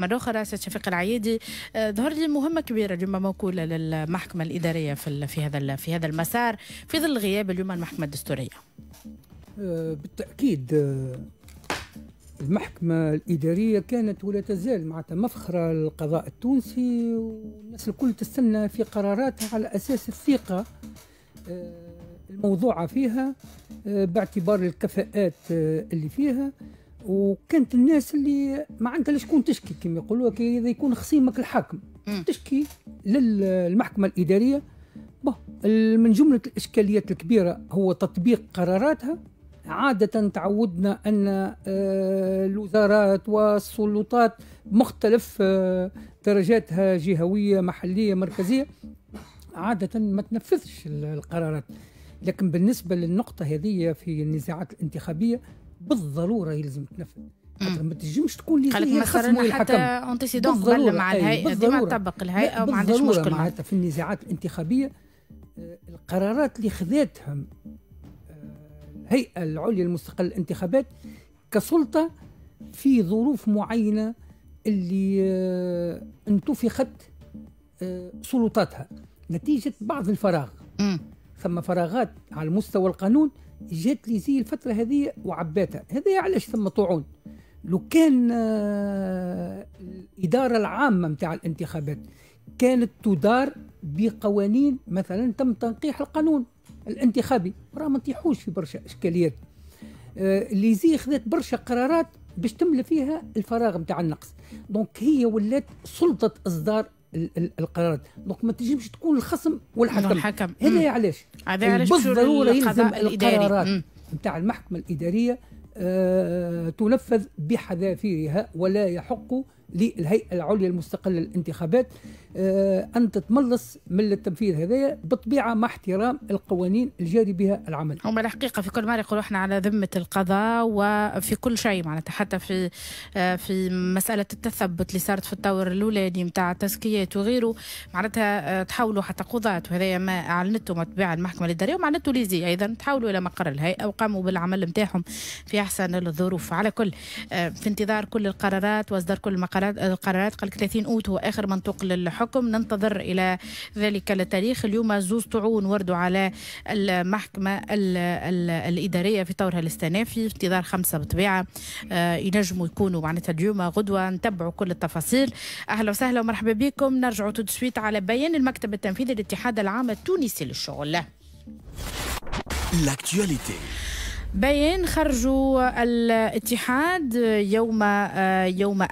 مرة أخرى سيد شفيق العيادي آه، ظهر لي مهمة كبيرة اليوم موكولة للمحكمة الإدارية في في هذا في هذا المسار في ظل غياب اليوم المحكمة الدستورية. آه، بالتأكيد آه، المحكمة الإدارية كانت ولا تزال معناتها مفخرة للقضاء التونسي والناس الكل تستنى في قراراتها على أساس الثقة الموضوعة فيها باعتبار الكفاءات اللي فيها وكانت الناس اللي ما عندها شكون تشكي كما يقولوا اذا يكون خصيمك الحاكم تشكي للمحكمه الاداريه من جمله الاشكاليات الكبيره هو تطبيق قراراتها عادة تعودنا أن آه، الوزارات والسلطات مختلف آه، درجاتها جهوية محلية مركزية عادة ما تنفذش القرارات لكن بالنسبة للنقطة هذه في النزاعات الانتخابية بالضروره يلزم تنفذ خاطر ما تنجمش تكون اللي قالت مثلا حتى اونتيسيدون قبل مع الهيئه ديما تطبق الهيئه وما عندهاش مشكل معناتها في النزاعات الانتخابيه آه، القرارات اللي خذاتها آه، الهيئه العليا المستقله للانتخابات كسلطه في ظروف معينه اللي آه، انتفخت سلطاتها نتيجه بعض الفراغ ثم فراغات على مستوى القانون جات لي زي الفترة هذه وعباتها هذا علاش ثم طعون لو كان آه، الإدارة العامة متاع الانتخابات كانت تدار بقوانين مثلا تم تنقيح القانون الانتخابي راه ما تيحوش في برشا اشكاليات آه، اللي ليزي خذت برشا قرارات باش تملى فيها الفراغ نتاع النقص دونك هي ولات سلطه اصدار القرارات دونك ما تجمش تكون الخصم والحكم نعم، الحكم هذا علاش هذا علاش بالضروره يلزم القرارات نتاع المحكمه الاداريه آه تنفذ بحذافيرها ولا يحق آه للهيئه العليا المستقله للانتخابات آه، ان تتملص من التنفيذ هذايا بالطبيعه مع احترام القوانين الجاري بها العمل. هم الحقيقه في كل مره يقولوا احنا على ذمه القضاء وفي كل شيء معناتها حتى في آه، في مساله التثبت اللي صارت في الطور الاولاني نتاع التزكيات وغيره معناتها آه، تحولوا حتى قضاة وهذا ما اعلنته متبع المحكمه الاداريه ومعناته ليزي ايضا تحولوا الى مقر الهيئه وقاموا بالعمل نتاعهم في احسن الظروف على كل في انتظار كل القرارات واصدار كل المقرارات القرارات القرارات قال 30 اوت هو اخر منطوق للحكم ننتظر الى ذلك التاريخ اليوم زوز طعون وردوا على المحكمه الـ الـ الاداريه في طورها الاستنافي في انتظار خمسه بطبيعه آه ينجموا يكونوا معناتها اليوم غدوه نتبعوا كل التفاصيل اهلا وسهلا ومرحبا بكم نرجعوا تدسويت على بيان المكتب التنفيذي للاتحاد العام التونسي للشغل L'actualité. بيان خرجوا الاتحاد يوم آه، يوم